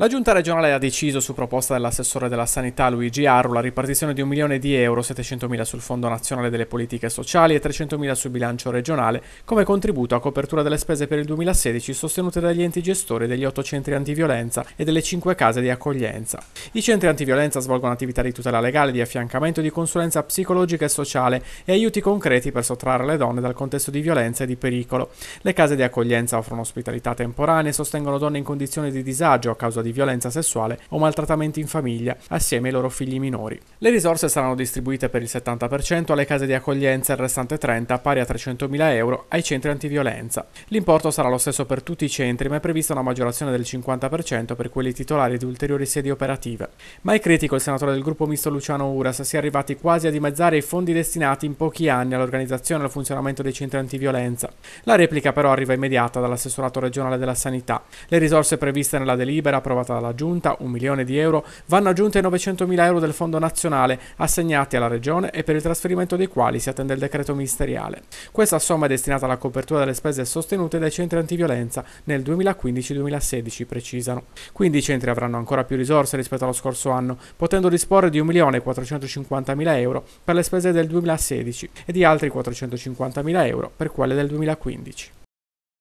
La giunta regionale ha deciso, su proposta dell'assessore della sanità Luigi Arru, la ripartizione di un milione di euro, 700.000 sul Fondo Nazionale delle Politiche Sociali e 300.000 sul bilancio regionale, come contributo a copertura delle spese per il 2016 sostenute dagli enti gestori degli otto centri antiviolenza e delle cinque case di accoglienza. I centri antiviolenza svolgono attività di tutela legale, di affiancamento, di consulenza psicologica e sociale e aiuti concreti per sottrarre le donne dal contesto di violenza e di pericolo. Le case di accoglienza offrono ospitalità temporanea e sostengono donne in condizioni di disagio a causa di di violenza sessuale o maltrattamenti in famiglia assieme ai loro figli minori. Le risorse saranno distribuite per il 70% alle case di accoglienza e il restante 30% pari a 300.000 euro ai centri antiviolenza. L'importo sarà lo stesso per tutti i centri ma è prevista una maggiorazione del 50% per quelli titolari di ulteriori sedi operative. Ma è critico il senatore del gruppo misto Luciano Uras si è arrivati quasi a dimezzare i fondi destinati in pochi anni all'organizzazione e al funzionamento dei centri antiviolenza. La replica però arriva immediata dall'assessorato regionale della sanità. Le risorse previste nella delibera approvata approvata dalla Giunta, un milione di euro vanno aggiunte ai 900 mila euro del Fondo Nazionale assegnati alla Regione e per il trasferimento dei quali si attende il decreto ministeriale. Questa somma è destinata alla copertura delle spese sostenute dai centri antiviolenza nel 2015-2016, precisano. Quindi i centri avranno ancora più risorse rispetto allo scorso anno, potendo disporre di 1.450.000 euro per le spese del 2016 e di altri 450.000 euro per quelle del 2015.